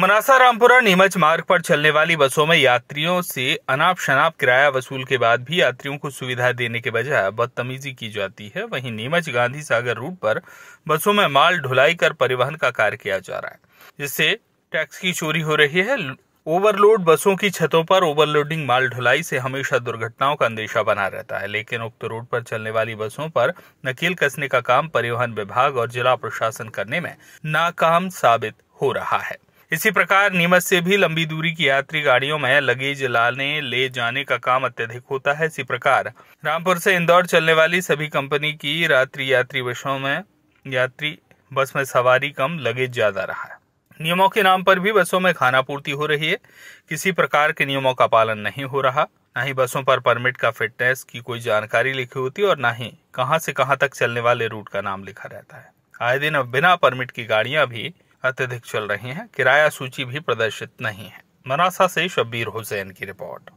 मनासा रामपुरा नीमच मार्ग पर चलने वाली बसों में यात्रियों से अनाप शनाप किराया वसूल के बाद भी यात्रियों को सुविधा देने के बजाय बदतमीजी की जाती है वहीं नीमच गांधी सागर रूट पर बसों में माल ढुलाई कर परिवहन का कार्य किया जा रहा है जिससे टैक्स की चोरी हो रही है ओवरलोड बसों की छतों पर ओवरलोडिंग माल ढुलाई से हमेशा दुर्घटनाओं का अंदेशा बना रहता है लेकिन उक्त रोड पर चलने वाली बसों पर नकेल कसने का काम परिवहन विभाग और जिला प्रशासन करने में नाकाम साबित हो रहा है इसी प्रकार नीमच से भी लंबी दूरी की यात्री गाड़ियों में लगेज लाने ले जाने का काम अत्यधिक होता है इसी प्रकार रामपुर से इंदौर चलने वाली सभी कंपनी की रात्रि यात्री बसों में यात्री बस में सवारी कम लगेज ज्यादा रहा है नियमों के नाम पर भी बसों में खाना पूर्ति हो रही है किसी प्रकार के नियमों का पालन नहीं हो रहा न ही बसों पर परमिट का फिटनेस की कोई जानकारी लिखी होती और न ही कहाँ से कहाँ तक चलने वाले रूट का नाम लिखा रहता है आए दिन अब बिना परमिट की गाड़ियां भी अत्यधिक चल रही हैं किराया सूची भी प्रदर्शित नहीं है मनासा से शब्बीर हुसैन की रिपोर्ट